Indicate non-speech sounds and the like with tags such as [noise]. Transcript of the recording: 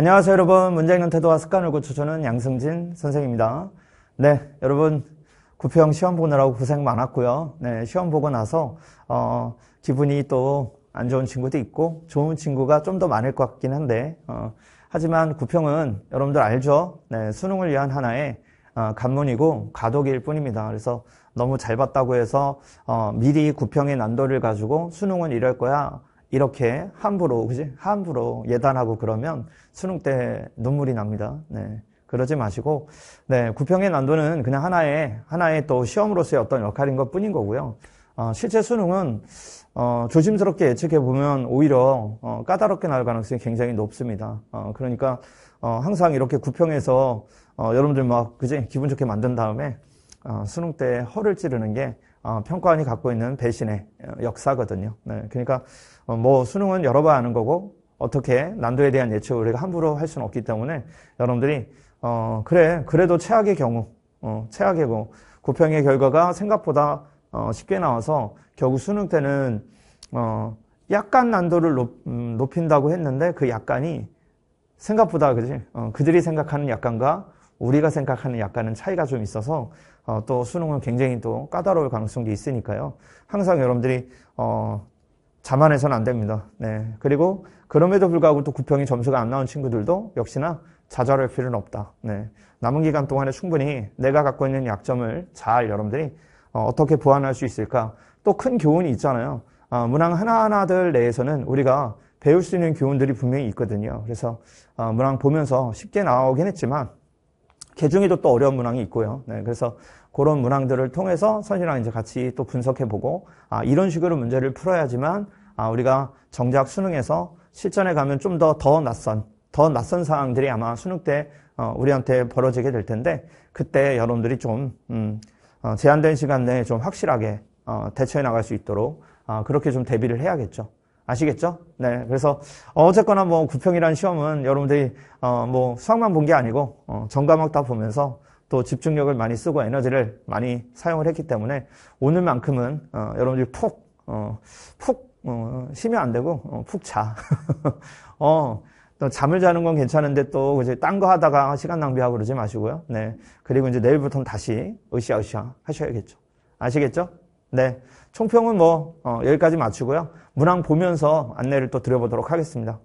안녕하세요, 여러분. 문제 읽는 태도와 습관을 고쳐주는 양승진 선생입니다. 네, 여러분. 구평 시험 보느라고 고생 많았고요. 네, 시험 보고 나서 어, 기분이 또 안 좋은 친구도 있고 좋은 친구가 좀 더 많을 것 같긴 한데 어, 하지만 구평은 여러분들 알죠? 네, 수능을 위한 하나의 어, 관문이고 과도기일 뿐입니다. 그래서 너무 잘 봤다고 해서 어, 미리 구평의 난도를 가지고 수능은 이럴 거야 이렇게 함부로 그지 함부로 예단하고 그러면 수능 때 눈물이 납니다. 네. 그러지 마시고 네, 구평의 난도는 그냥 하나의 하나의 또 시험으로서의 어떤 역할인 것 뿐인 거고요. 어, 실제 수능은 어, 조심스럽게 예측해 보면 오히려 어, 까다롭게 나올 가능성이 굉장히 높습니다. 어, 그러니까 어, 항상 이렇게 구평에서 어, 여러분들 막 그지 기분 좋게 만든 다음에 어, 수능 때 허를 찌르는 게 어, 평가원이 갖고 있는 배신의 어, 역사거든요. 네, 그러니까 뭐 수능은 여러 번 하는 거고 어떻게 난도에 대한 예측을 우리가 함부로 할 수는 없기 때문에 여러분들이 어 그래 그래도 최악의 경우 어최악이고구평의 결과가 생각보다 어 쉽게 나와서 결국 수능 때는 어 약간 난도를 높, 음, 높인다고 했는데 그 약간이 생각보다 그지 어, 그들이 생각하는 약간과 우리가 생각하는 약간은 차이가 좀 있어서 어, 또 수능은 굉장히 또 까다로울 가능성도 있으니까요. 항상 여러분들이 어, 자만해서는 안 됩니다. 네. 그리고 그럼에도 불구하고 또 구평이 점수가 안 나온 친구들도 역시나 자절할 필요는 없다. 네. 남은 기간 동안에 충분히 내가 갖고 있는 약점을 잘 여러분들이 어, 떻게 보완할 수 있을까. 또 큰 교훈이 있잖아요. 어, 문항 하나하나들 내에서는 우리가 배울 수 있는 교훈들이 분명히 있거든요. 그래서 어, 문항 보면서 쉽게 나오긴 했지만 개중에도 또 어려운 문항이 있고요. 네, 그래서 그런 문항들을 통해서 선이랑 이제 같이 또 분석해보고 아 이런 식으로 문제를 풀어야지만 아 우리가 정작 수능에서 실전에 가면 좀 더더 더 낯선 더 낯선 사항들이 아마 수능 때 어, 우리한테 벌어지게 될 텐데 그때 여러분들이 좀 음, 어, 제한된 시간 내에 좀 확실하게 어, 대처해 나갈 수 있도록 아, 그렇게 좀 대비를 해야겠죠. 아시겠죠? 네. 그래서 어쨌거나 뭐 구평이라는 시험은 여러분들이 어뭐 수학만 본 게 아니고 어 전과목 다 보면서 또 집중력을 많이 쓰고 에너지를 많이 사용을 했기 때문에 오늘만큼은 어 여러분들이 푹푹 어, 어, 쉬면 안 되고 어, 푹 자. [laughs] 어. 또 잠을 자는 건 괜찮은데 또 이제 딴 거 하다가 시간 낭비하고 그러지 마시고요. 네. 그리고 이제 내일부터는 다시 으쌰으쌰 하셔야겠죠. 아시겠죠? 네. 총평은 뭐, 어, 여기까지 마치고요. 문항 보면서 안내를 또 드려보도록 하겠습니다.